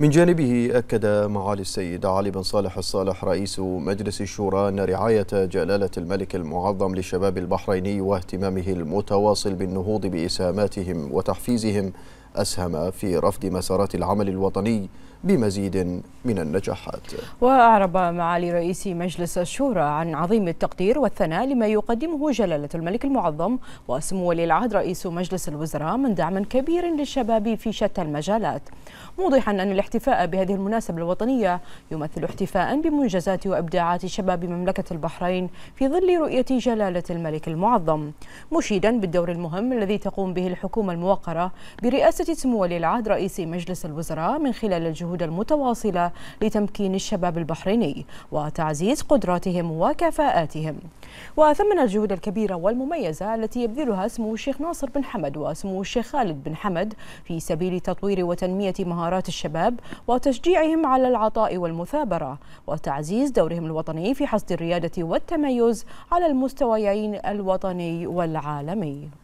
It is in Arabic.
من جانبه أكد معالي السيد علي بن صالح الصالح رئيس مجلس الشورى أن رعاية جلالة الملك المعظم للشباب البحريني واهتمامه المتواصل بالنهوض بإسهاماتهم وتحفيزهم أسهم في رفض مسارات العمل الوطني بمزيد من النجاحات وأعرب معالي رئيس مجلس الشورى عن عظيم التقدير والثناء لما يقدمه جلالة الملك المعظم وسمو ولي العهد رئيس مجلس الوزراء من دعم كبير للشباب في شتى المجالات موضحا أن الاحتفاء بهذه المناسبة الوطنية يمثل احتفاء بمنجزات وإبداعات شباب مملكة البحرين في ظل رؤية جلالة الملك المعظم مشيدا بالدور المهم الذي تقوم به الحكومة الموقرة برئاسة سمو ولي العهد رئيس مجلس الوزراء من خلال الجهود المتواصلة لتمكين الشباب البحريني وتعزيز قدراتهم وكفاءاتهم وثمن الجهود الكبيرة والمميزة التي يبذلها سمو الشيخ ناصر بن حمد وسمو الشيخ خالد بن حمد في سبيل تطوير وتنمية مهارات الشباب وتشجيعهم على العطاء والمثابرة وتعزيز دورهم الوطني في حصد الريادة والتميز على المستويين الوطني والعالمي